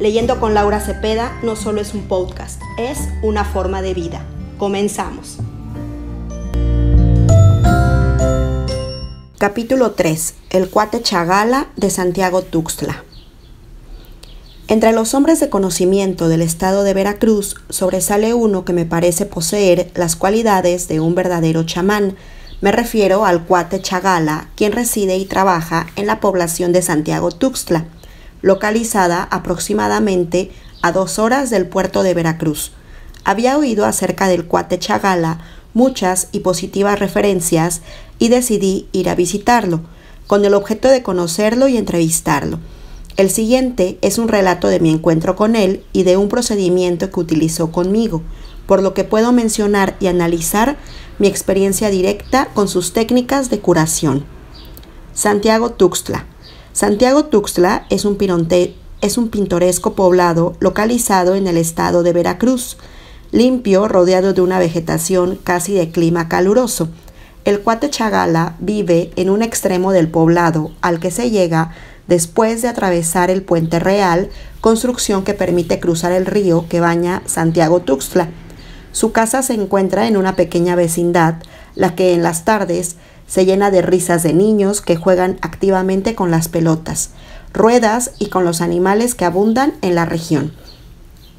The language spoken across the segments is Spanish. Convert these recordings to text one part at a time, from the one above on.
Leyendo con Laura Cepeda no solo es un podcast, es una forma de vida. Comenzamos. Capítulo 3. El cuate Chagala de Santiago Tuxtla. Entre los hombres de conocimiento del estado de Veracruz sobresale uno que me parece poseer las cualidades de un verdadero chamán. Me refiero al cuate Chagala, quien reside y trabaja en la población de Santiago Tuxtla localizada aproximadamente a dos horas del puerto de Veracruz. Había oído acerca del cuate Chagala muchas y positivas referencias y decidí ir a visitarlo, con el objeto de conocerlo y entrevistarlo. El siguiente es un relato de mi encuentro con él y de un procedimiento que utilizó conmigo, por lo que puedo mencionar y analizar mi experiencia directa con sus técnicas de curación. Santiago Tuxtla, Santiago Tuxtla es un, pintoresco poblado localizado en el estado de Veracruz, limpio, rodeado de una vegetación casi de clima caluroso. El cuatechagala vive en un extremo del poblado al que se llega después de atravesar el puente real, construcción que permite cruzar el río que baña Santiago Tuxtla. Su casa se encuentra en una pequeña vecindad, la que en las tardes se llena de risas de niños que juegan activamente con las pelotas, ruedas y con los animales que abundan en la región.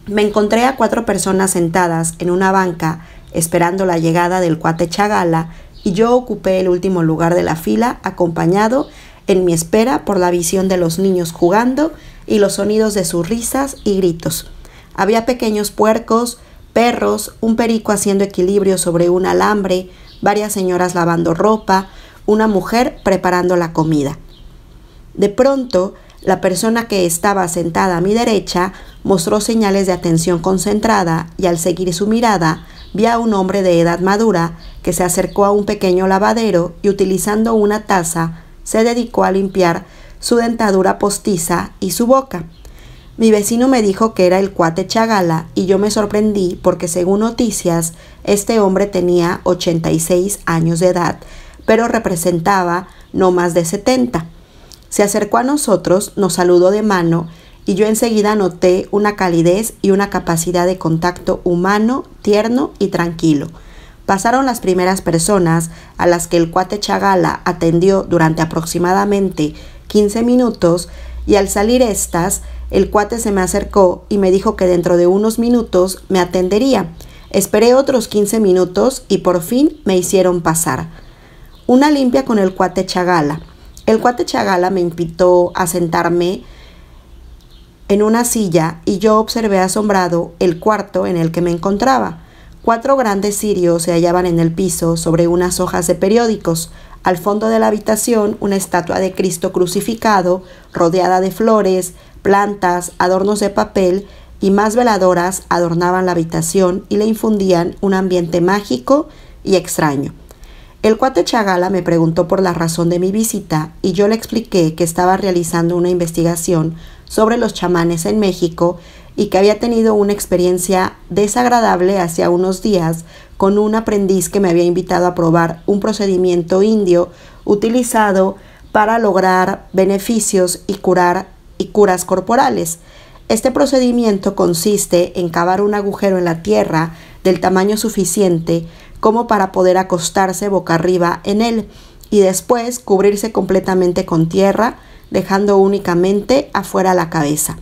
Me encontré a cuatro personas sentadas en una banca esperando la llegada del cuate Chagala y yo ocupé el último lugar de la fila acompañado en mi espera por la visión de los niños jugando y los sonidos de sus risas y gritos. Había pequeños puercos, perros, un perico haciendo equilibrio sobre un alambre, varias señoras lavando ropa, una mujer preparando la comida. De pronto, la persona que estaba sentada a mi derecha mostró señales de atención concentrada y al seguir su mirada vi a un hombre de edad madura que se acercó a un pequeño lavadero y utilizando una taza se dedicó a limpiar su dentadura postiza y su boca. Mi vecino me dijo que era el cuate Chagala y yo me sorprendí porque según noticias este hombre tenía 86 años de edad, pero representaba no más de 70. Se acercó a nosotros, nos saludó de mano y yo enseguida noté una calidez y una capacidad de contacto humano, tierno y tranquilo. Pasaron las primeras personas a las que el cuate Chagala atendió durante aproximadamente 15 minutos y al salir estas el cuate se me acercó y me dijo que dentro de unos minutos me atendería. Esperé otros 15 minutos y por fin me hicieron pasar. Una limpia con el cuate Chagala. El cuate Chagala me invitó a sentarme en una silla y yo observé asombrado el cuarto en el que me encontraba. Cuatro grandes cirios se hallaban en el piso sobre unas hojas de periódicos. Al fondo de la habitación una estatua de Cristo crucificado, rodeada de flores, plantas, adornos de papel y más veladoras adornaban la habitación y le infundían un ambiente mágico y extraño. El cuate Chagala me preguntó por la razón de mi visita y yo le expliqué que estaba realizando una investigación sobre los chamanes en México y que había tenido una experiencia desagradable hacia unos días con un aprendiz que me había invitado a probar un procedimiento indio utilizado para lograr beneficios y curar curas corporales. Este procedimiento consiste en cavar un agujero en la tierra del tamaño suficiente como para poder acostarse boca arriba en él y después cubrirse completamente con tierra, dejando únicamente afuera la cabeza.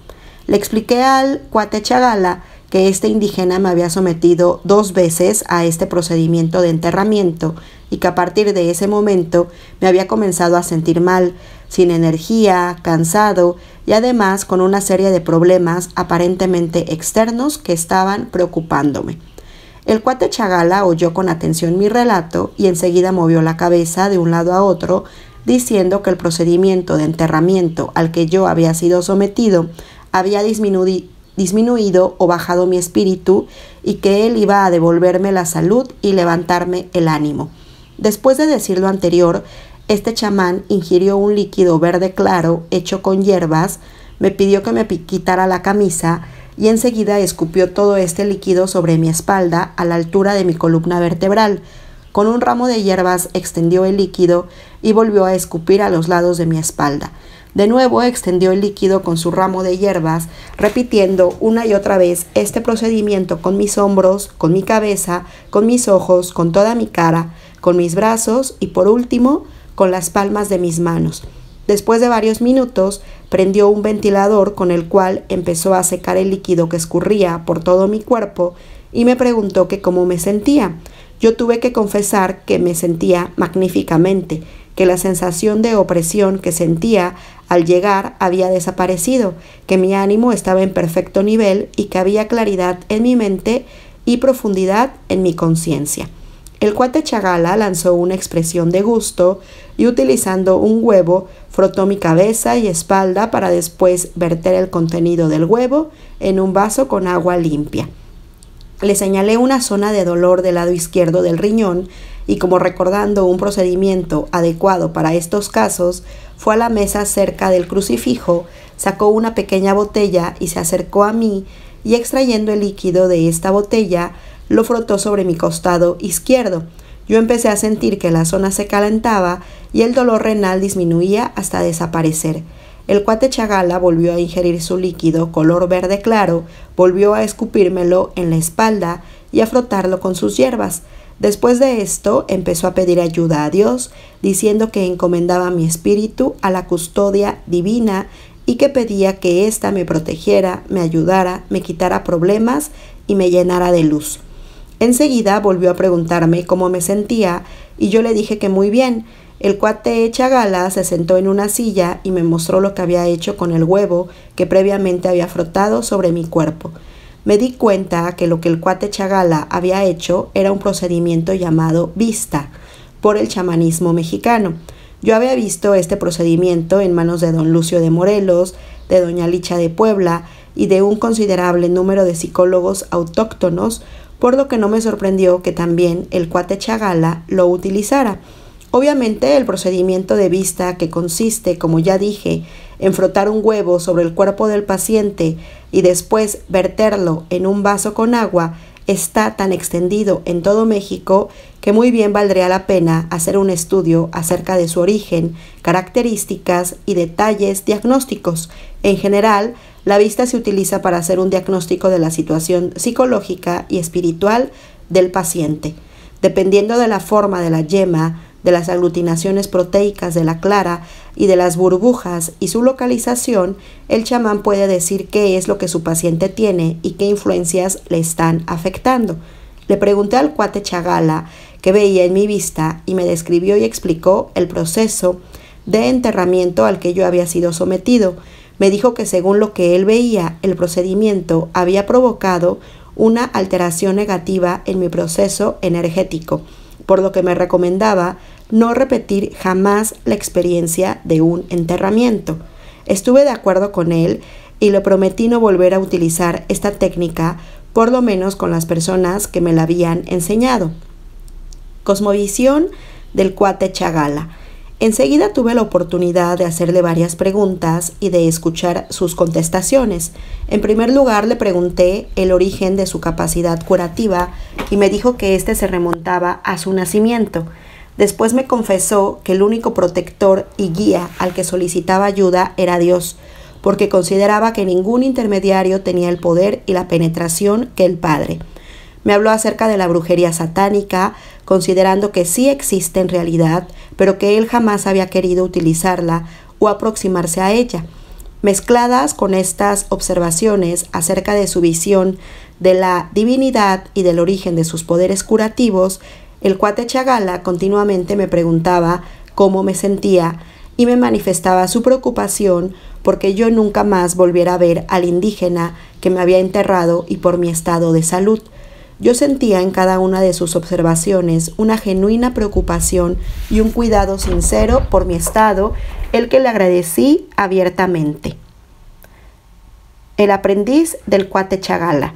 Le expliqué al cuatechagala que este indígena me había sometido dos veces a este procedimiento de enterramiento y que a partir de ese momento me había comenzado a sentir mal sin energía, cansado y además con una serie de problemas aparentemente externos que estaban preocupándome. El cuate Chagala oyó con atención mi relato y enseguida movió la cabeza de un lado a otro, diciendo que el procedimiento de enterramiento al que yo había sido sometido había disminuido o bajado mi espíritu y que él iba a devolverme la salud y levantarme el ánimo. Después de decir lo anterior, este chamán ingirió un líquido verde claro hecho con hierbas, me pidió que me quitara la camisa y enseguida escupió todo este líquido sobre mi espalda a la altura de mi columna vertebral. Con un ramo de hierbas extendió el líquido y volvió a escupir a los lados de mi espalda. De nuevo extendió el líquido con su ramo de hierbas, repitiendo una y otra vez este procedimiento con mis hombros, con mi cabeza, con mis ojos, con toda mi cara, con mis brazos y por último con las palmas de mis manos. Después de varios minutos, prendió un ventilador con el cual empezó a secar el líquido que escurría por todo mi cuerpo y me preguntó que cómo me sentía. Yo tuve que confesar que me sentía magníficamente, que la sensación de opresión que sentía al llegar había desaparecido, que mi ánimo estaba en perfecto nivel y que había claridad en mi mente y profundidad en mi conciencia. El cuate Chagala lanzó una expresión de gusto y utilizando un huevo frotó mi cabeza y espalda para después verter el contenido del huevo en un vaso con agua limpia. Le señalé una zona de dolor del lado izquierdo del riñón y como recordando un procedimiento adecuado para estos casos, fue a la mesa cerca del crucifijo, sacó una pequeña botella y se acercó a mí y extrayendo el líquido de esta botella, lo frotó sobre mi costado izquierdo. Yo empecé a sentir que la zona se calentaba y el dolor renal disminuía hasta desaparecer. El cuate Chagala volvió a ingerir su líquido color verde claro, volvió a escupírmelo en la espalda y a frotarlo con sus hierbas. Después de esto empezó a pedir ayuda a Dios, diciendo que encomendaba mi espíritu a la custodia divina y que pedía que ésta me protegiera, me ayudara, me quitara problemas y me llenara de luz. Enseguida volvió a preguntarme cómo me sentía y yo le dije que muy bien. El cuate Chagala se sentó en una silla y me mostró lo que había hecho con el huevo que previamente había frotado sobre mi cuerpo. Me di cuenta que lo que el cuate chagala había hecho era un procedimiento llamado vista por el chamanismo mexicano. Yo había visto este procedimiento en manos de don Lucio de Morelos, de doña Licha de Puebla y de un considerable número de psicólogos autóctonos por lo que no me sorprendió que también el cuate Chagala lo utilizara. Obviamente el procedimiento de vista que consiste, como ya dije, en frotar un huevo sobre el cuerpo del paciente y después verterlo en un vaso con agua está tan extendido en todo México que muy bien valdría la pena hacer un estudio acerca de su origen, características y detalles diagnósticos. En general, la vista se utiliza para hacer un diagnóstico de la situación psicológica y espiritual del paciente. Dependiendo de la forma de la yema, de las aglutinaciones proteicas de la clara y de las burbujas y su localización, el chamán puede decir qué es lo que su paciente tiene y qué influencias le están afectando. Le pregunté al cuate Chagala que veía en mi vista y me describió y explicó el proceso de enterramiento al que yo había sido sometido me dijo que según lo que él veía, el procedimiento había provocado una alteración negativa en mi proceso energético, por lo que me recomendaba no repetir jamás la experiencia de un enterramiento. Estuve de acuerdo con él y le prometí no volver a utilizar esta técnica, por lo menos con las personas que me la habían enseñado. Cosmovisión del cuate Chagala. Enseguida tuve la oportunidad de hacerle varias preguntas y de escuchar sus contestaciones. En primer lugar le pregunté el origen de su capacidad curativa y me dijo que éste se remontaba a su nacimiento. Después me confesó que el único protector y guía al que solicitaba ayuda era Dios, porque consideraba que ningún intermediario tenía el poder y la penetración que el Padre. Me habló acerca de la brujería satánica, considerando que sí existe en realidad, pero que él jamás había querido utilizarla o aproximarse a ella. Mezcladas con estas observaciones acerca de su visión de la divinidad y del origen de sus poderes curativos, el cuate Chagala continuamente me preguntaba cómo me sentía y me manifestaba su preocupación porque yo nunca más volviera a ver al indígena que me había enterrado y por mi estado de salud. Yo sentía en cada una de sus observaciones una genuina preocupación y un cuidado sincero por mi estado, el que le agradecí abiertamente. El aprendiz del cuate Chagala.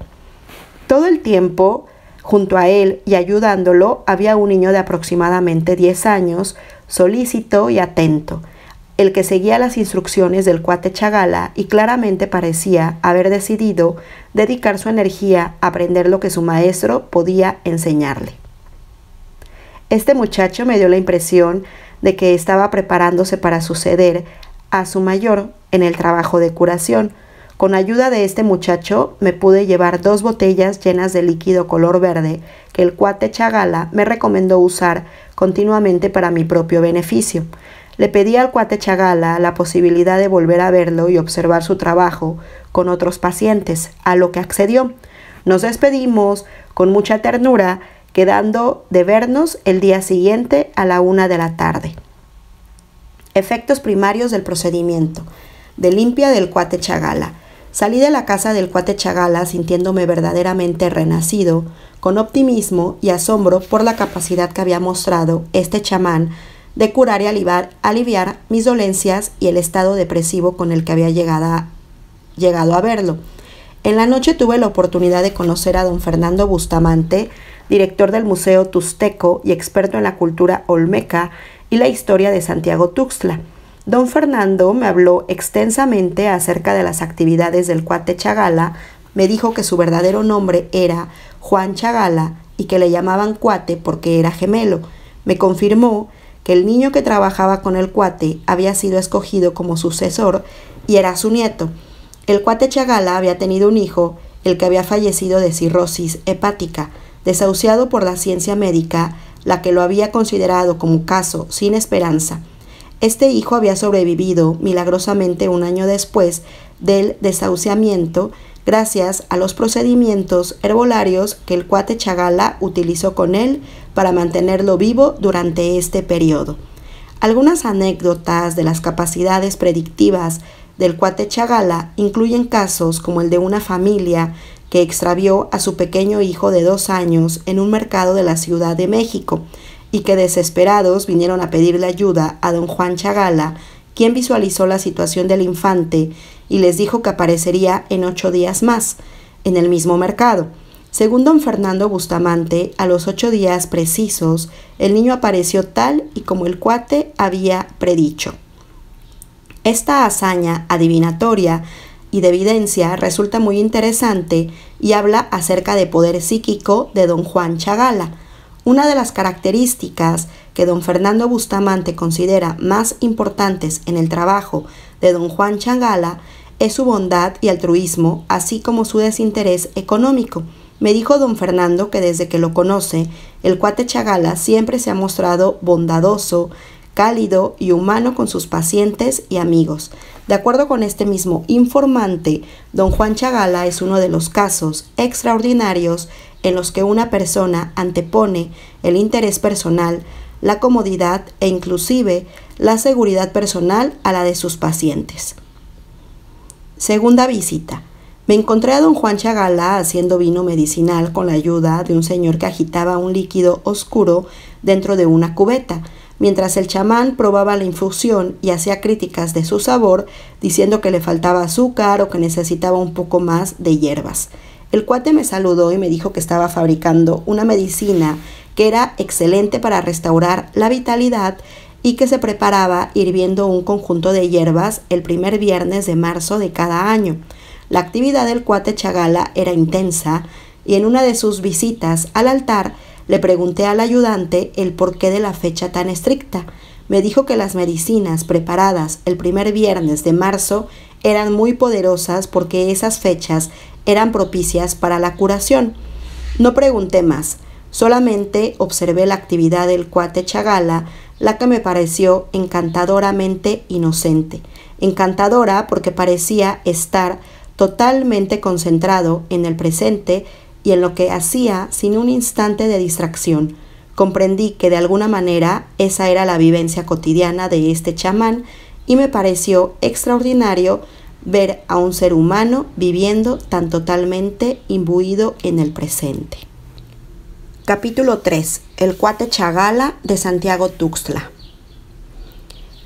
Todo el tiempo, junto a él y ayudándolo, había un niño de aproximadamente 10 años, solícito y atento, el que seguía las instrucciones del cuate Chagala y claramente parecía haber decidido dedicar su energía a aprender lo que su maestro podía enseñarle. Este muchacho me dio la impresión de que estaba preparándose para suceder a su mayor en el trabajo de curación. Con ayuda de este muchacho me pude llevar dos botellas llenas de líquido color verde que el cuate Chagala me recomendó usar continuamente para mi propio beneficio. Le pedí al cuate Chagala la posibilidad de volver a verlo y observar su trabajo con otros pacientes, a lo que accedió. Nos despedimos con mucha ternura, quedando de vernos el día siguiente a la una de la tarde. Efectos primarios del procedimiento. De limpia del cuate Chagala. Salí de la casa del cuate Chagala sintiéndome verdaderamente renacido, con optimismo y asombro por la capacidad que había mostrado este chamán de curar y aliviar, mis dolencias y el estado depresivo con el que había llegado a, llegado a verlo. En la noche tuve la oportunidad de conocer a don Fernando Bustamante, director del Museo Tusteco y experto en la cultura olmeca y la historia de Santiago Tuxtla. Don Fernando me habló extensamente acerca de las actividades del cuate Chagala, me dijo que su verdadero nombre era Juan Chagala y que le llamaban cuate porque era gemelo. Me confirmó que el niño que trabajaba con el cuate había sido escogido como sucesor y era su nieto. El cuate Chagala había tenido un hijo, el que había fallecido de cirrosis hepática, desahuciado por la ciencia médica, la que lo había considerado como caso sin esperanza. Este hijo había sobrevivido milagrosamente un año después del desahuciamiento gracias a los procedimientos herbolarios que el cuate Chagala utilizó con él para mantenerlo vivo durante este periodo. Algunas anécdotas de las capacidades predictivas del cuate Chagala incluyen casos como el de una familia que extravió a su pequeño hijo de dos años en un mercado de la Ciudad de México y que desesperados vinieron a pedirle ayuda a don Juan Chagala, quien visualizó la situación del infante y les dijo que aparecería en ocho días más en el mismo mercado. Según don Fernando Bustamante, a los ocho días precisos, el niño apareció tal y como el cuate había predicho. Esta hazaña adivinatoria y de evidencia resulta muy interesante y habla acerca de poder psíquico de don Juan Chagala. Una de las características que don Fernando Bustamante considera más importantes en el trabajo de don Juan Chagala es su bondad y altruismo, así como su desinterés económico. Me dijo don Fernando que desde que lo conoce, el cuate Chagala siempre se ha mostrado bondadoso, cálido y humano con sus pacientes y amigos. De acuerdo con este mismo informante, don Juan Chagala es uno de los casos extraordinarios en los que una persona antepone el interés personal, la comodidad e inclusive la seguridad personal a la de sus pacientes. Segunda visita. Me encontré a don Juan Chagala haciendo vino medicinal con la ayuda de un señor que agitaba un líquido oscuro dentro de una cubeta, mientras el chamán probaba la infusión y hacía críticas de su sabor, diciendo que le faltaba azúcar o que necesitaba un poco más de hierbas. El cuate me saludó y me dijo que estaba fabricando una medicina que era excelente para restaurar la vitalidad y que se preparaba hirviendo un conjunto de hierbas el primer viernes de marzo de cada año. La actividad del cuate Chagala era intensa y en una de sus visitas al altar le pregunté al ayudante el porqué de la fecha tan estricta. Me dijo que las medicinas preparadas el primer viernes de marzo eran muy poderosas porque esas fechas eran propicias para la curación. No pregunté más, solamente observé la actividad del cuate Chagala, la que me pareció encantadoramente inocente. Encantadora porque parecía estar totalmente concentrado en el presente y en lo que hacía sin un instante de distracción. Comprendí que de alguna manera esa era la vivencia cotidiana de este chamán y me pareció extraordinario ver a un ser humano viviendo tan totalmente imbuido en el presente. Capítulo 3. El cuate Chagala de Santiago Tuxtla.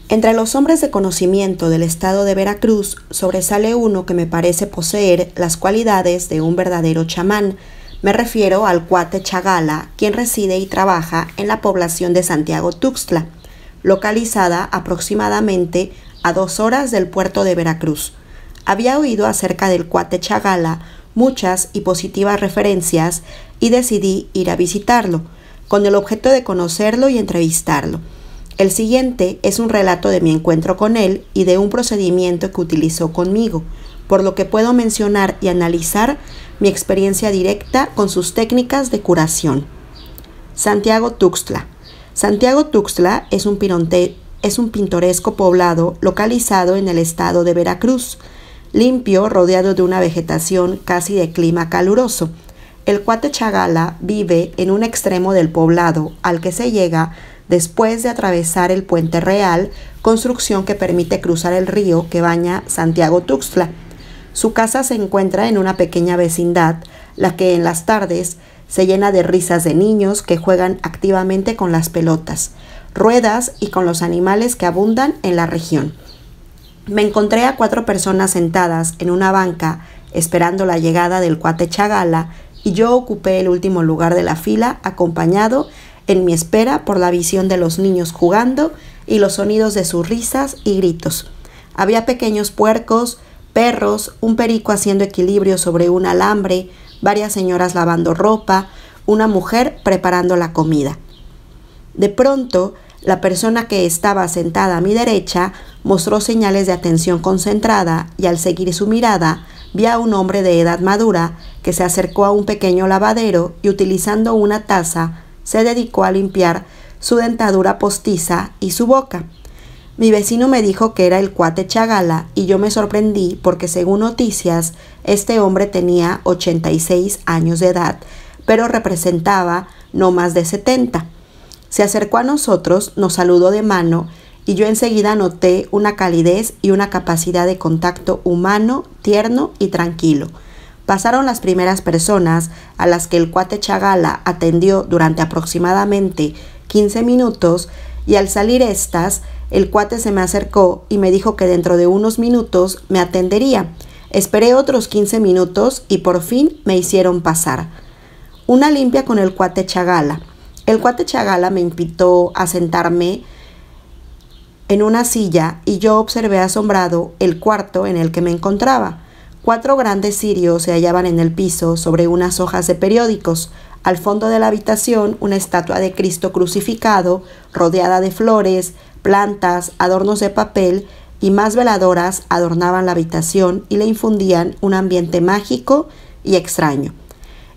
Entre los hombres de conocimiento del estado de Veracruz sobresale uno que me parece poseer las cualidades de un verdadero chamán. Me refiero al cuate Chagala, quien reside y trabaja en la población de Santiago Tuxtla, localizada aproximadamente a dos horas del puerto de Veracruz. Había oído acerca del cuate Chagala muchas y positivas referencias y decidí ir a visitarlo, con el objeto de conocerlo y entrevistarlo. El siguiente es un relato de mi encuentro con él y de un procedimiento que utilizó conmigo, por lo que puedo mencionar y analizar mi experiencia directa con sus técnicas de curación. Santiago Tuxtla. Santiago Tuxtla es un, pintoresco poblado localizado en el estado de Veracruz, limpio, rodeado de una vegetación casi de clima caluroso. El cuatechagala vive en un extremo del poblado al que se llega después de atravesar el Puente Real, construcción que permite cruzar el río que baña Santiago Tuxtla. Su casa se encuentra en una pequeña vecindad, la que en las tardes se llena de risas de niños que juegan activamente con las pelotas, ruedas y con los animales que abundan en la región. Me encontré a cuatro personas sentadas en una banca esperando la llegada del cuate Chagala y yo ocupé el último lugar de la fila acompañado en mi espera por la visión de los niños jugando y los sonidos de sus risas y gritos. Había pequeños puercos, perros, un perico haciendo equilibrio sobre un alambre, varias señoras lavando ropa, una mujer preparando la comida. De pronto, la persona que estaba sentada a mi derecha mostró señales de atención concentrada y al seguir su mirada vi a un hombre de edad madura que se acercó a un pequeño lavadero y utilizando una taza se dedicó a limpiar su dentadura postiza y su boca. Mi vecino me dijo que era el cuate Chagala y yo me sorprendí porque según noticias este hombre tenía 86 años de edad, pero representaba no más de 70. Se acercó a nosotros, nos saludó de mano y yo enseguida noté una calidez y una capacidad de contacto humano, tierno y tranquilo pasaron las primeras personas a las que el cuate Chagala atendió durante aproximadamente 15 minutos y al salir estas, el cuate se me acercó y me dijo que dentro de unos minutos me atendería. Esperé otros 15 minutos y por fin me hicieron pasar. Una limpia con el cuate Chagala. El cuate Chagala me invitó a sentarme en una silla y yo observé asombrado el cuarto en el que me encontraba. Cuatro grandes cirios se hallaban en el piso sobre unas hojas de periódicos. Al fondo de la habitación, una estatua de Cristo crucificado, rodeada de flores, plantas, adornos de papel y más veladoras adornaban la habitación y le infundían un ambiente mágico y extraño.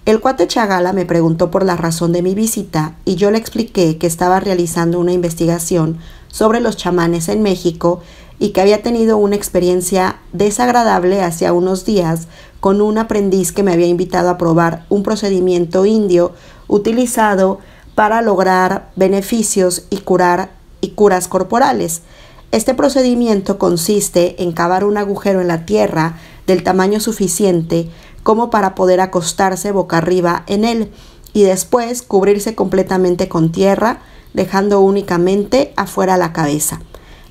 El cuate Chagala me preguntó por la razón de mi visita y yo le expliqué que estaba realizando una investigación sobre los chamanes en México y que había tenido una experiencia desagradable hace unos días con un aprendiz que me había invitado a probar un procedimiento indio utilizado para lograr beneficios y curar y curas corporales. Este procedimiento consiste en cavar un agujero en la tierra del tamaño suficiente como para poder acostarse boca arriba en él y después cubrirse completamente con tierra, dejando únicamente afuera la cabeza.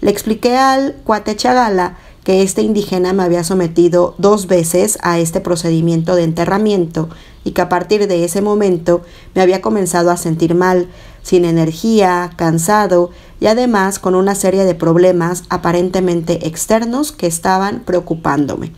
Le expliqué al Cuatechagala que este indígena me había sometido dos veces a este procedimiento de enterramiento y que a partir de ese momento me había comenzado a sentir mal, sin energía, cansado y además con una serie de problemas aparentemente externos que estaban preocupándome.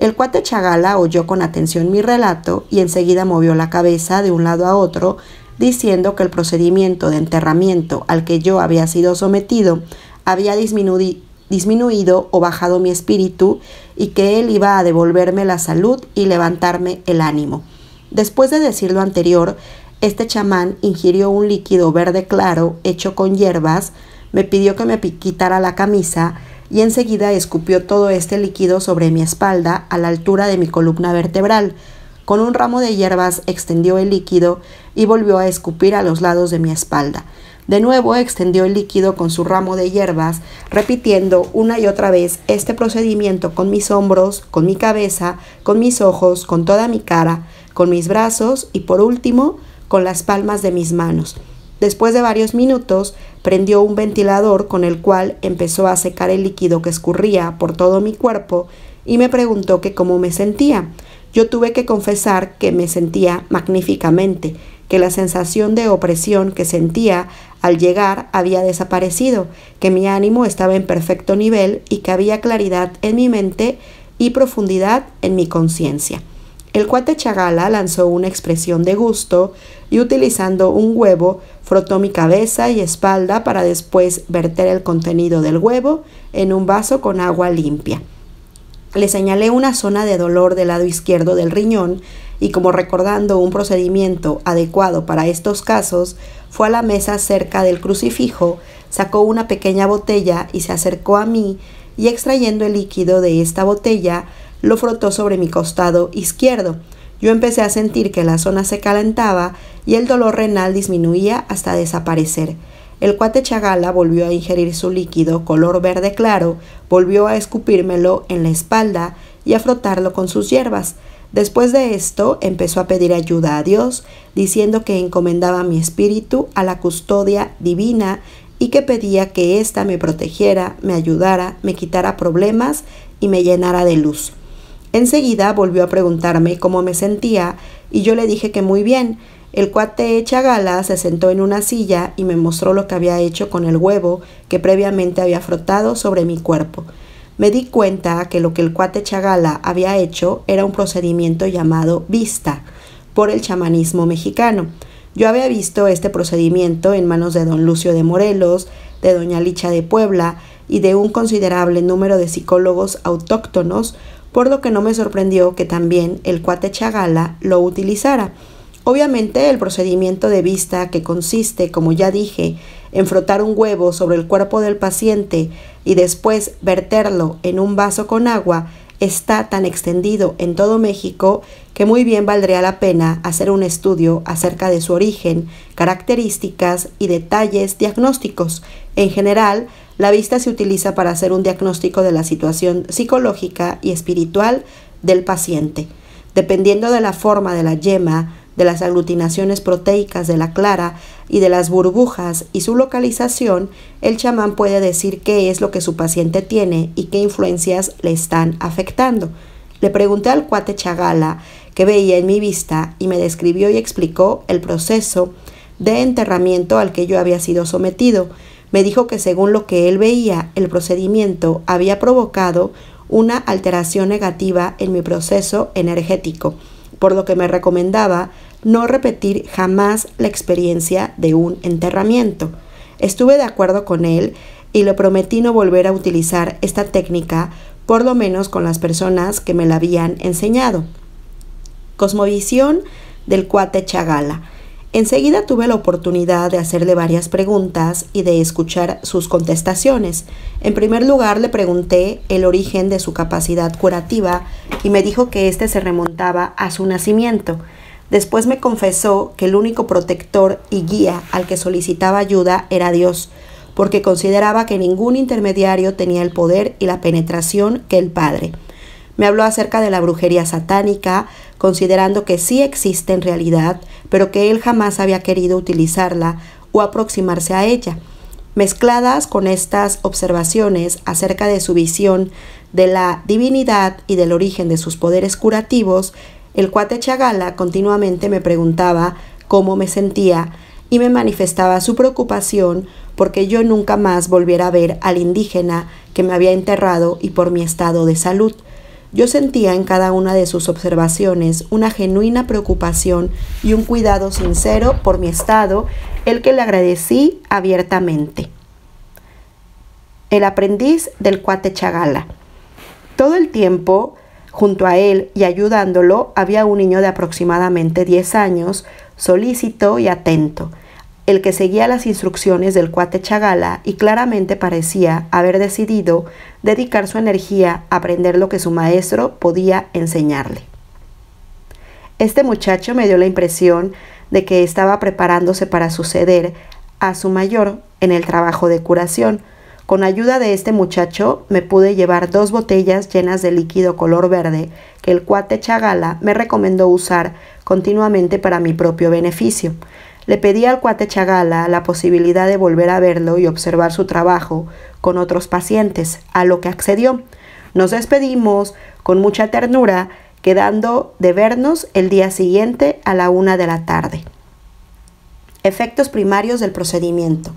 El cuatechagala oyó con atención mi relato y enseguida movió la cabeza de un lado a otro, diciendo que el procedimiento de enterramiento al que yo había sido sometido había disminuido o bajado mi espíritu y que Él iba a devolverme la salud y levantarme el ánimo. Después de decir lo anterior, este chamán ingirió un líquido verde claro hecho con hierbas, me pidió que me quitara la camisa y enseguida escupió todo este líquido sobre mi espalda a la altura de mi columna vertebral. Con un ramo de hierbas extendió el líquido y volvió a escupir a los lados de mi espalda. De nuevo extendió el líquido con su ramo de hierbas, repitiendo una y otra vez este procedimiento con mis hombros, con mi cabeza, con mis ojos, con toda mi cara, con mis brazos y por último con las palmas de mis manos. Después de varios minutos, prendió un ventilador con el cual empezó a secar el líquido que escurría por todo mi cuerpo y me preguntó que cómo me sentía. Yo tuve que confesar que me sentía magníficamente que la sensación de opresión que sentía al llegar había desaparecido, que mi ánimo estaba en perfecto nivel y que había claridad en mi mente y profundidad en mi conciencia. El cuate Chagala lanzó una expresión de gusto y utilizando un huevo frotó mi cabeza y espalda para después verter el contenido del huevo en un vaso con agua limpia. Le señalé una zona de dolor del lado izquierdo del riñón y como recordando un procedimiento adecuado para estos casos, fue a la mesa cerca del crucifijo, sacó una pequeña botella y se acercó a mí y extrayendo el líquido de esta botella, lo frotó sobre mi costado izquierdo. Yo empecé a sentir que la zona se calentaba y el dolor renal disminuía hasta desaparecer. El cuatechagala volvió a ingerir su líquido color verde claro, volvió a escupírmelo en la espalda y a frotarlo con sus hierbas. Después de esto empezó a pedir ayuda a Dios, diciendo que encomendaba mi espíritu a la custodia divina y que pedía que ésta me protegiera, me ayudara, me quitara problemas y me llenara de luz. Enseguida volvió a preguntarme cómo me sentía y yo le dije que muy bien. El cuate hecha gala se sentó en una silla y me mostró lo que había hecho con el huevo que previamente había frotado sobre mi cuerpo me di cuenta que lo que el cuate Chagala había hecho era un procedimiento llamado vista por el chamanismo mexicano. Yo había visto este procedimiento en manos de don Lucio de Morelos, de doña Licha de Puebla y de un considerable número de psicólogos autóctonos, por lo que no me sorprendió que también el cuate Chagala lo utilizara. Obviamente el procedimiento de vista que consiste, como ya dije, en frotar un huevo sobre el cuerpo del paciente y después verterlo en un vaso con agua está tan extendido en todo México que muy bien valdría la pena hacer un estudio acerca de su origen, características y detalles diagnósticos. En general, la vista se utiliza para hacer un diagnóstico de la situación psicológica y espiritual del paciente. Dependiendo de la forma de la yema, de las aglutinaciones proteicas de la clara y de las burbujas y su localización, el chamán puede decir qué es lo que su paciente tiene y qué influencias le están afectando. Le pregunté al cuate Chagala que veía en mi vista y me describió y explicó el proceso de enterramiento al que yo había sido sometido. Me dijo que según lo que él veía, el procedimiento había provocado una alteración negativa en mi proceso energético por lo que me recomendaba no repetir jamás la experiencia de un enterramiento. Estuve de acuerdo con él y le prometí no volver a utilizar esta técnica, por lo menos con las personas que me la habían enseñado. Cosmovisión del cuate Chagala. Enseguida tuve la oportunidad de hacerle varias preguntas y de escuchar sus contestaciones. En primer lugar le pregunté el origen de su capacidad curativa y me dijo que este se remontaba a su nacimiento. Después me confesó que el único protector y guía al que solicitaba ayuda era Dios, porque consideraba que ningún intermediario tenía el poder y la penetración que el Padre. Me habló acerca de la brujería satánica, considerando que sí existe en realidad, pero que él jamás había querido utilizarla o aproximarse a ella. Mezcladas con estas observaciones acerca de su visión de la divinidad y del origen de sus poderes curativos, el cuate Chagala continuamente me preguntaba cómo me sentía y me manifestaba su preocupación porque yo nunca más volviera a ver al indígena que me había enterrado y por mi estado de salud. Yo sentía en cada una de sus observaciones una genuina preocupación y un cuidado sincero por mi estado, el que le agradecí abiertamente. El aprendiz del cuate Chagala. Todo el tiempo, junto a él y ayudándolo, había un niño de aproximadamente 10 años, solícito y atento el que seguía las instrucciones del cuate Chagala y claramente parecía haber decidido dedicar su energía a aprender lo que su maestro podía enseñarle. Este muchacho me dio la impresión de que estaba preparándose para suceder a su mayor en el trabajo de curación. Con ayuda de este muchacho me pude llevar dos botellas llenas de líquido color verde que el cuate Chagala me recomendó usar continuamente para mi propio beneficio. Le pedí al cuate Chagala la posibilidad de volver a verlo y observar su trabajo con otros pacientes, a lo que accedió. Nos despedimos con mucha ternura, quedando de vernos el día siguiente a la una de la tarde. Efectos primarios del procedimiento.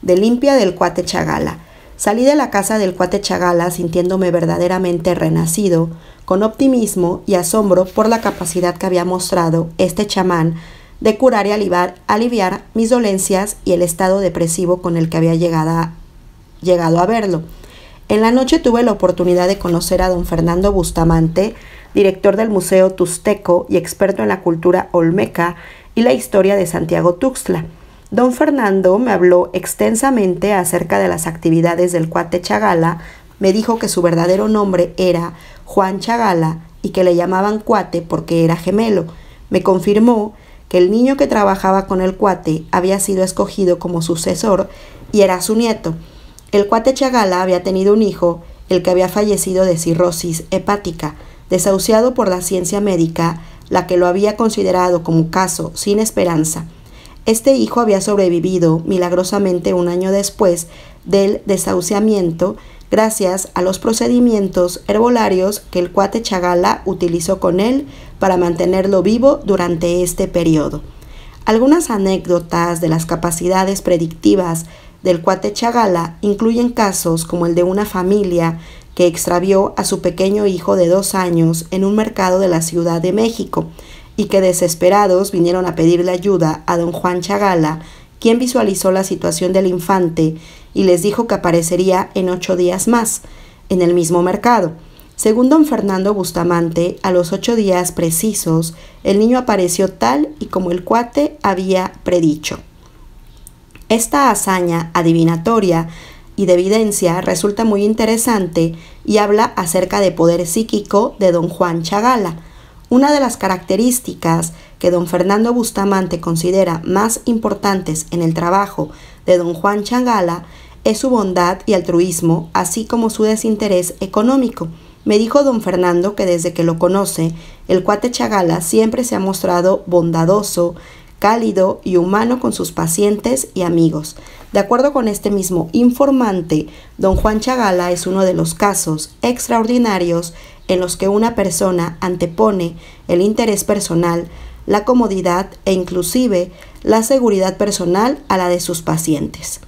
De limpia del cuate Chagala. Salí de la casa del cuate Chagala sintiéndome verdaderamente renacido, con optimismo y asombro por la capacidad que había mostrado este chamán de curar y aliviar mis dolencias y el estado depresivo con el que había llegado a verlo. En la noche tuve la oportunidad de conocer a don Fernando Bustamante, director del Museo Tusteco y experto en la cultura olmeca y la historia de Santiago Tuxtla. Don Fernando me habló extensamente acerca de las actividades del cuate Chagala, me dijo que su verdadero nombre era Juan Chagala y que le llamaban cuate porque era gemelo. Me confirmó el niño que trabajaba con el cuate había sido escogido como sucesor y era su nieto. El cuate Chagala había tenido un hijo, el que había fallecido de cirrosis hepática, desahuciado por la ciencia médica, la que lo había considerado como caso sin esperanza. Este hijo había sobrevivido milagrosamente un año después del desahuciamiento gracias a los procedimientos herbolarios que el cuate Chagala utilizó con él para mantenerlo vivo durante este periodo. Algunas anécdotas de las capacidades predictivas del cuate Chagala incluyen casos como el de una familia que extravió a su pequeño hijo de dos años en un mercado de la Ciudad de México y que desesperados vinieron a pedirle ayuda a don Juan Chagala, quien visualizó la situación del infante y les dijo que aparecería en ocho días más en el mismo mercado. Según don Fernando Bustamante, a los ocho días precisos, el niño apareció tal y como el cuate había predicho. Esta hazaña adivinatoria y de evidencia resulta muy interesante y habla acerca de poder psíquico de don Juan Chagala. Una de las características que don Fernando Bustamante considera más importantes en el trabajo de don Juan Chagala es su bondad y altruismo, así como su desinterés económico. Me dijo don Fernando que desde que lo conoce, el cuate Chagala siempre se ha mostrado bondadoso, cálido y humano con sus pacientes y amigos. De acuerdo con este mismo informante, don Juan Chagala es uno de los casos extraordinarios en los que una persona antepone el interés personal, la comodidad e inclusive la seguridad personal a la de sus pacientes.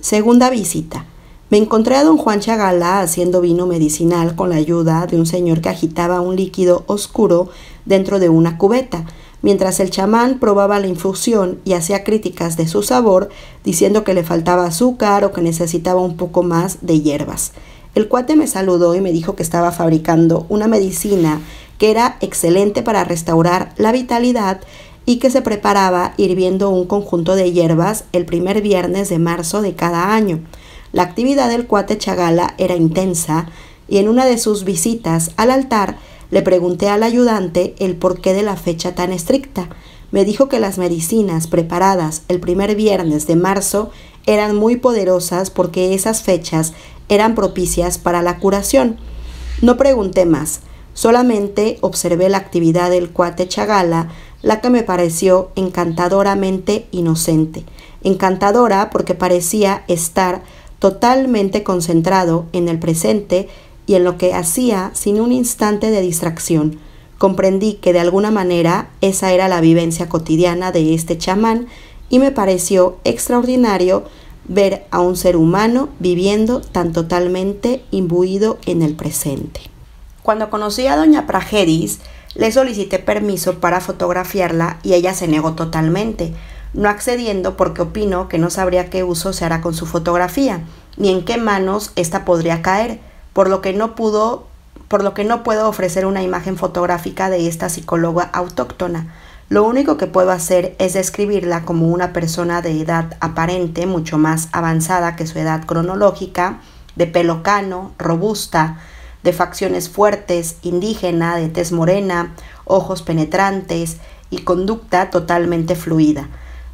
Segunda visita. Me encontré a don Juan Chagala haciendo vino medicinal con la ayuda de un señor que agitaba un líquido oscuro dentro de una cubeta, mientras el chamán probaba la infusión y hacía críticas de su sabor, diciendo que le faltaba azúcar o que necesitaba un poco más de hierbas. El cuate me saludó y me dijo que estaba fabricando una medicina que era excelente para restaurar la vitalidad y que se preparaba hirviendo un conjunto de hierbas el primer viernes de marzo de cada año. La actividad del cuate Chagala era intensa y en una de sus visitas al altar le pregunté al ayudante el porqué de la fecha tan estricta. Me dijo que las medicinas preparadas el primer viernes de marzo eran muy poderosas porque esas fechas eran propicias para la curación. No pregunté más, solamente observé la actividad del cuate Chagala, la que me pareció encantadoramente inocente. Encantadora porque parecía estar totalmente concentrado en el presente y en lo que hacía sin un instante de distracción. Comprendí que de alguna manera esa era la vivencia cotidiana de este chamán y me pareció extraordinario ver a un ser humano viviendo tan totalmente imbuido en el presente. Cuando conocí a doña Prageris, le solicité permiso para fotografiarla y ella se negó totalmente, no accediendo porque opino que no sabría qué uso se hará con su fotografía, ni en qué manos ésta podría caer, por lo que no pudo, por lo que no puedo ofrecer una imagen fotográfica de esta psicóloga autóctona. Lo único que puedo hacer es describirla como una persona de edad aparente mucho más avanzada que su edad cronológica, de pelo cano, robusta, de facciones fuertes, indígena, de tez morena, ojos penetrantes y conducta totalmente fluida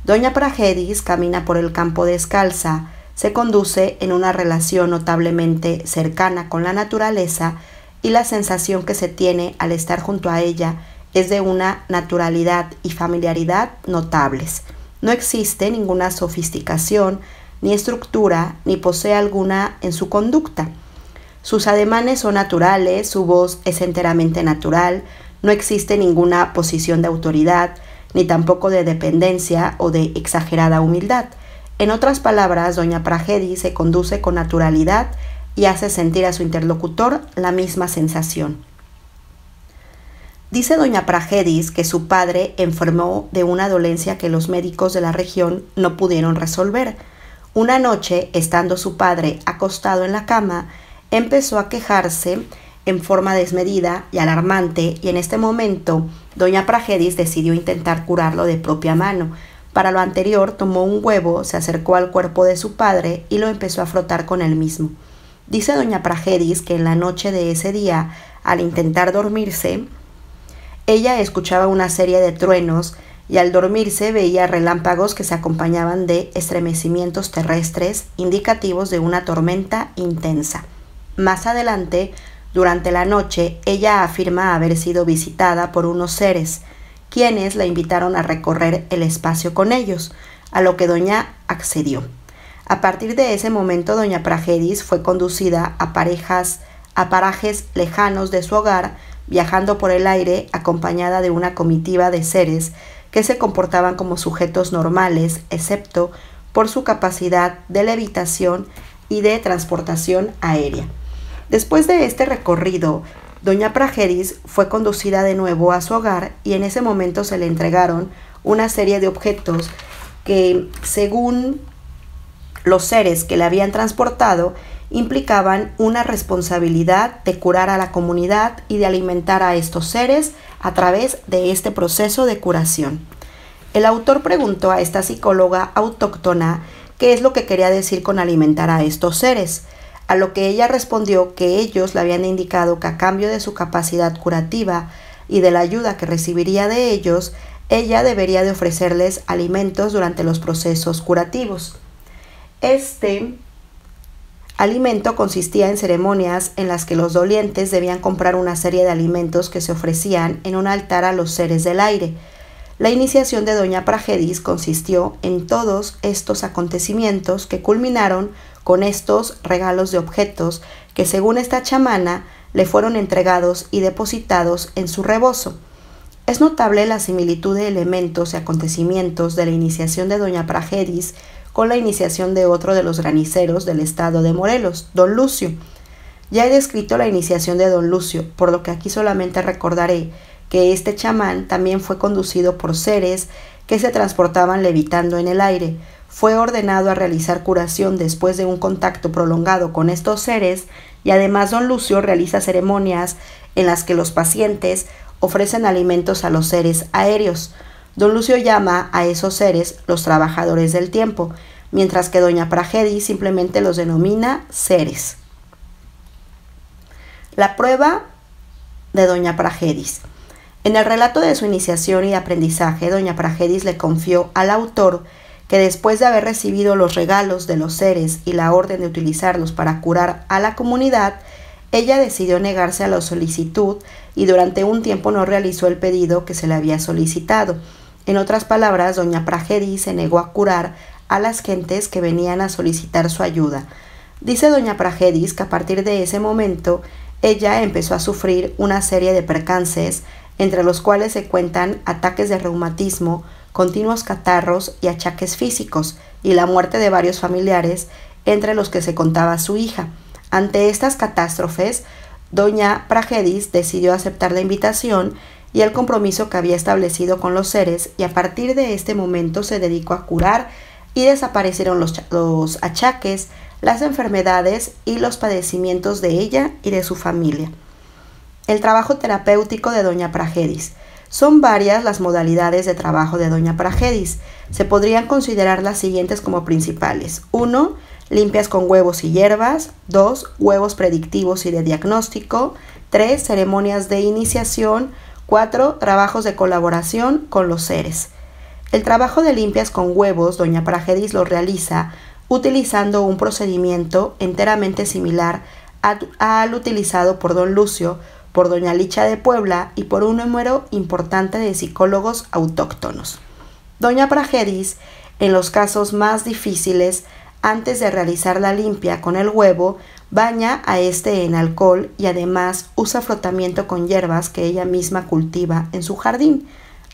Doña Pragedis camina por el campo descalza, se conduce en una relación notablemente cercana con la naturaleza y la sensación que se tiene al estar junto a ella es de una naturalidad y familiaridad notables. No existe ninguna sofisticación, ni estructura, ni posee alguna en su conducta. Sus ademanes son naturales, su voz es enteramente natural, no existe ninguna posición de autoridad, ni tampoco de dependencia o de exagerada humildad. En otras palabras, doña Pragedis se conduce con naturalidad y hace sentir a su interlocutor la misma sensación. Dice doña Pragedis que su padre enfermó de una dolencia que los médicos de la región no pudieron resolver. Una noche, estando su padre acostado en la cama, empezó a quejarse en forma desmedida y alarmante y en este momento doña Pragedis decidió intentar curarlo de propia mano. Para lo anterior tomó un huevo, se acercó al cuerpo de su padre y lo empezó a frotar con él mismo. Dice doña Pragedis que en la noche de ese día, al intentar dormirse, ella escuchaba una serie de truenos y al dormirse veía relámpagos que se acompañaban de estremecimientos terrestres indicativos de una tormenta intensa. Más adelante, durante la noche, ella afirma haber sido visitada por unos seres, quienes la invitaron a recorrer el espacio con ellos, a lo que Doña accedió. A partir de ese momento, Doña Prajedis fue conducida a parejas a parajes lejanos de su hogar, viajando por el aire acompañada de una comitiva de seres que se comportaban como sujetos normales, excepto por su capacidad de levitación y de transportación aérea. Después de este recorrido, doña Prageris fue conducida de nuevo a su hogar y en ese momento se le entregaron una serie de objetos que, según los seres que la habían transportado, implicaban una responsabilidad de curar a la comunidad y de alimentar a estos seres a través de este proceso de curación. El autor preguntó a esta psicóloga autóctona qué es lo que quería decir con alimentar a estos seres a lo que ella respondió que ellos le habían indicado que a cambio de su capacidad curativa y de la ayuda que recibiría de ellos, ella debería de ofrecerles alimentos durante los procesos curativos. Este alimento consistía en ceremonias en las que los dolientes debían comprar una serie de alimentos que se ofrecían en un altar a los seres del aire. La iniciación de Doña Pragedis consistió en todos estos acontecimientos que culminaron con estos regalos de objetos que según esta chamana le fueron entregados y depositados en su rebozo. Es notable la similitud de elementos y acontecimientos de la iniciación de doña Pragedis con la iniciación de otro de los graniceros del estado de Morelos, don Lucio. Ya he descrito la iniciación de don Lucio, por lo que aquí solamente recordaré que este chamán también fue conducido por seres que se transportaban levitando en el aire, fue ordenado a realizar curación después de un contacto prolongado con estos seres y además don Lucio realiza ceremonias en las que los pacientes ofrecen alimentos a los seres aéreos. Don Lucio llama a esos seres los trabajadores del tiempo, mientras que doña Pragedis simplemente los denomina seres. La prueba de doña Pragedis. En el relato de su iniciación y aprendizaje, doña Pragedis le confió al autor que después de haber recibido los regalos de los seres y la orden de utilizarlos para curar a la comunidad, ella decidió negarse a la solicitud y durante un tiempo no realizó el pedido que se le había solicitado. En otras palabras, doña Pragedis se negó a curar a las gentes que venían a solicitar su ayuda. Dice doña Pragedis que a partir de ese momento ella empezó a sufrir una serie de percances, entre los cuales se cuentan ataques de reumatismo, continuos catarros y achaques físicos y la muerte de varios familiares, entre los que se contaba su hija. Ante estas catástrofes, doña Pragedis decidió aceptar la invitación y el compromiso que había establecido con los seres y a partir de este momento se dedicó a curar y desaparecieron los, achaques, las enfermedades y los padecimientos de ella y de su familia. El trabajo terapéutico de doña Pragedis. Son varias las modalidades de trabajo de Doña Pragedis. Se podrían considerar las siguientes como principales. 1. Limpias con huevos y hierbas. 2. Huevos predictivos y de diagnóstico. 3. Ceremonias de iniciación. 4. Trabajos de colaboración con los seres. El trabajo de limpias con huevos, Doña Pragedis lo realiza utilizando un procedimiento enteramente similar al utilizado por Don Lucio por Doña Licha de Puebla y por un número importante de psicólogos autóctonos. Doña Prageris, en los casos más difíciles, antes de realizar la limpia con el huevo, baña a este en alcohol y además usa frotamiento con hierbas que ella misma cultiva en su jardín.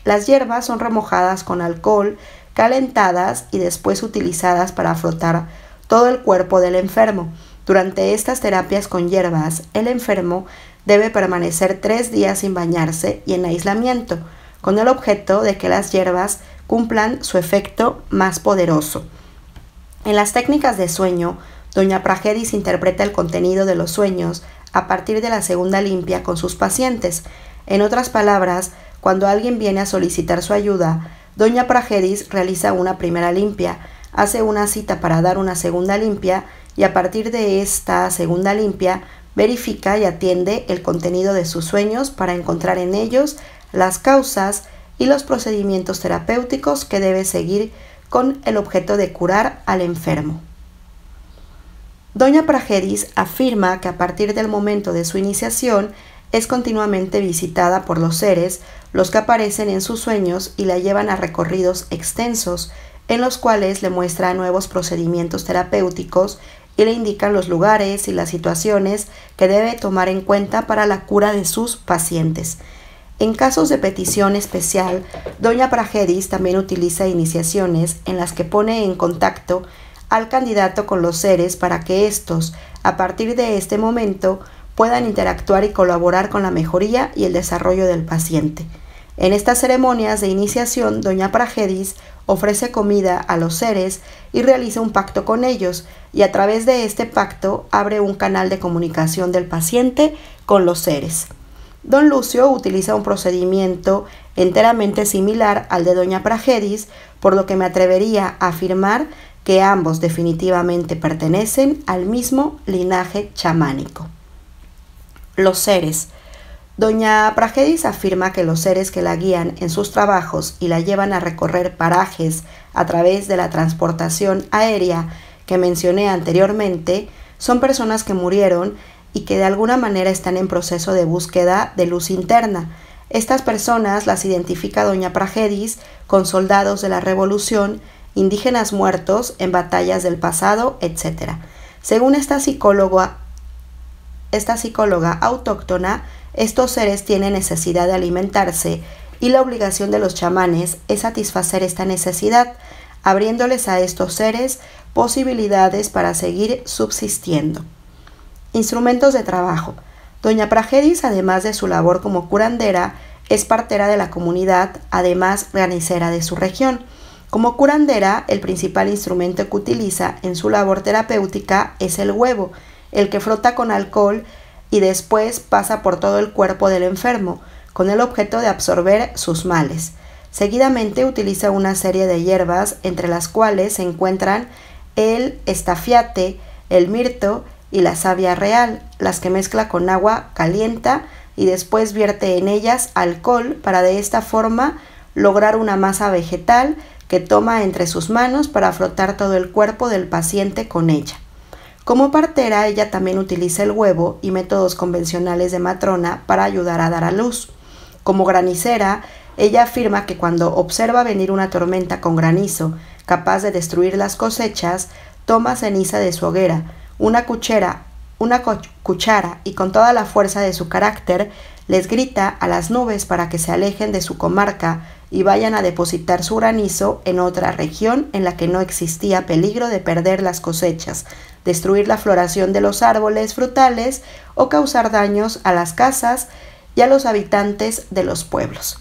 Las hierbas son remojadas con alcohol, calentadas y después utilizadas para frotar todo el cuerpo del enfermo. Durante estas terapias con hierbas, el enfermo debe permanecer tres días sin bañarse y en aislamiento, con el objeto de que las hierbas cumplan su efecto más poderoso. En las técnicas de sueño, Doña Pragedis interpreta el contenido de los sueños a partir de la segunda limpia con sus pacientes. En otras palabras, cuando alguien viene a solicitar su ayuda, Doña Pragedis realiza una primera limpia, hace una cita para dar una segunda limpia y a partir de esta segunda limpia Verifica y atiende el contenido de sus sueños para encontrar en ellos las causas y los procedimientos terapéuticos que debe seguir con el objeto de curar al enfermo. Doña Pragedis afirma que a partir del momento de su iniciación es continuamente visitada por los seres, los que aparecen en sus sueños y la llevan a recorridos extensos, en los cuales le muestra nuevos procedimientos terapéuticos y le indican los lugares y las situaciones que debe tomar en cuenta para la cura de sus pacientes. En casos de petición especial, Doña Pragedis también utiliza iniciaciones en las que pone en contacto al candidato con los seres para que estos, a partir de este momento, puedan interactuar y colaborar con la mejoría y el desarrollo del paciente. En estas ceremonias de iniciación, Doña Pragedis ofrece comida a los seres y realiza un pacto con ellos, y a través de este pacto abre un canal de comunicación del paciente con los seres. Don Lucio utiliza un procedimiento enteramente similar al de Doña Pragedis, por lo que me atrevería a afirmar que ambos definitivamente pertenecen al mismo linaje chamánico. Los seres, Doña Pragedis afirma que los seres que la guían en sus trabajos y la llevan a recorrer parajes a través de la transportación aérea que mencioné anteriormente son personas que murieron y que de alguna manera están en proceso de búsqueda de luz interna. Estas personas las identifica Doña Pragedis con soldados de la Revolución, indígenas muertos en batallas del pasado, etc. Según esta psicóloga, esta psicóloga autóctona, estos seres tienen necesidad de alimentarse y la obligación de los chamanes es satisfacer esta necesidad, abriéndoles a estos seres posibilidades para seguir subsistiendo. Instrumentos de trabajo. Doña Pragedis, además de su labor como curandera, es partera de la comunidad, además granicera de su región. Como curandera, el principal instrumento que utiliza en su labor terapéutica es el huevo, el que frota con alcohol y después pasa por todo el cuerpo del enfermo, con el objeto de absorber sus males. Seguidamente utiliza una serie de hierbas, entre las cuales se encuentran el estafiate, el mirto y la savia real, las que mezcla con agua, calienta y después vierte en ellas alcohol para de esta forma lograr una masa vegetal que toma entre sus manos para frotar todo el cuerpo del paciente con ella. Como partera, ella también utiliza el huevo y métodos convencionales de matrona para ayudar a dar a luz. Como granicera, ella afirma que cuando observa venir una tormenta con granizo, capaz de destruir las cosechas, toma ceniza de su hoguera, una cuchara, una cuchara y con toda la fuerza de su carácter les grita a las nubes para que se alejen de su comarca y vayan a depositar su granizo en otra región en la que no existía peligro de perder las cosechas, destruir la floración de los árboles frutales o causar daños a las casas y a los habitantes de los pueblos.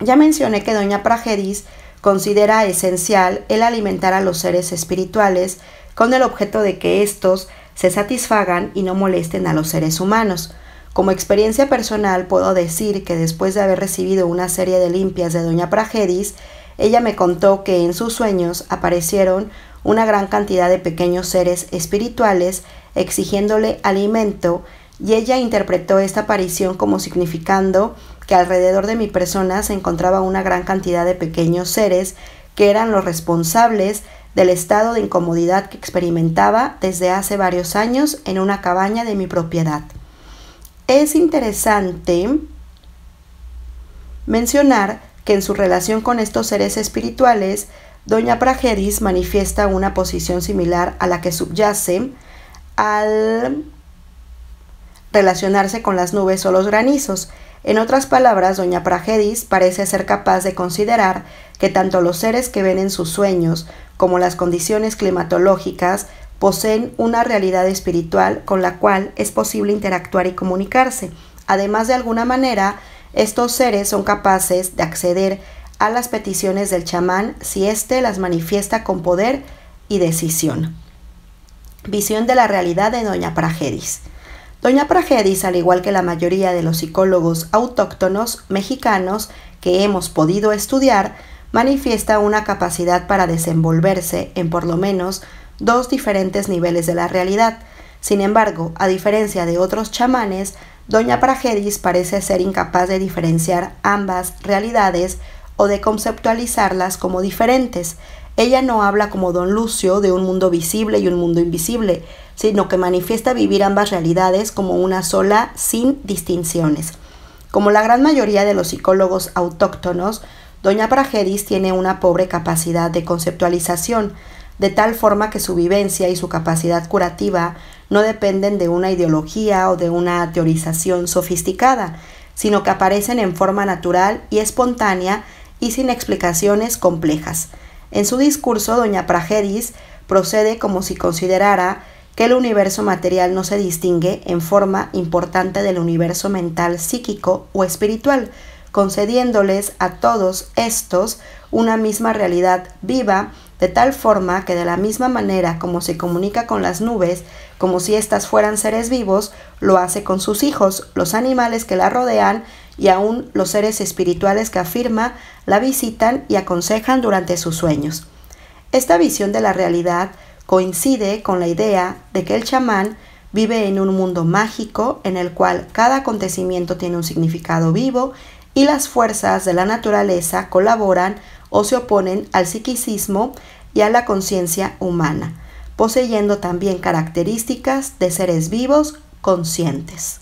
Ya mencioné que Doña Prageris considera esencial el alimentar a los seres espirituales con el objeto de que éstos se satisfagan y no molesten a los seres humanos. Como experiencia personal puedo decir que después de haber recibido una serie de limpias de Doña Pragedis, ella me contó que en sus sueños aparecieron una gran cantidad de pequeños seres espirituales exigiéndole alimento y ella interpretó esta aparición como significando que alrededor de mi persona se encontraba una gran cantidad de pequeños seres que eran los responsables del estado de incomodidad que experimentaba desde hace varios años en una cabaña de mi propiedad. Es interesante mencionar que en su relación con estos seres espirituales, Doña Prageris manifiesta una posición similar a la que subyace al relacionarse con las nubes o los granizos. En otras palabras, Doña Prageris parece ser capaz de considerar que tanto los seres que ven en sus sueños como las condiciones climatológicas Poseen una realidad espiritual con la cual es posible interactuar y comunicarse. Además, de alguna manera, estos seres son capaces de acceder a las peticiones del chamán si éste las manifiesta con poder y decisión. Visión de la realidad de Doña Pragedis. Doña Pragedis, al igual que la mayoría de los psicólogos autóctonos mexicanos que hemos podido estudiar, manifiesta una capacidad para desenvolverse en por lo menos dos diferentes niveles de la realidad. Sin embargo, a diferencia de otros chamanes, Doña Prageris parece ser incapaz de diferenciar ambas realidades o de conceptualizarlas como diferentes. Ella no habla como don Lucio de un mundo visible y un mundo invisible, sino que manifiesta vivir ambas realidades como una sola sin distinciones. Como la gran mayoría de los psicólogos autóctonos, Doña Prageris tiene una pobre capacidad de conceptualización, de tal forma que su vivencia y su capacidad curativa no dependen de una ideología o de una teorización sofisticada, sino que aparecen en forma natural y espontánea y sin explicaciones complejas. En su discurso, doña Prageris procede como si considerara que el universo material no se distingue en forma importante del universo mental, psíquico o espiritual, concediéndoles a todos estos una misma realidad viva de tal forma que de la misma manera como se comunica con las nubes, como si éstas fueran seres vivos, lo hace con sus hijos, los animales que la rodean y aún los seres espirituales que afirma, la visitan y aconsejan durante sus sueños. Esta visión de la realidad coincide con la idea de que el chamán vive en un mundo mágico en el cual cada acontecimiento tiene un significado vivo y las fuerzas de la naturaleza colaboran o se oponen al psiquicismo y a la conciencia humana, poseyendo también características de seres vivos conscientes.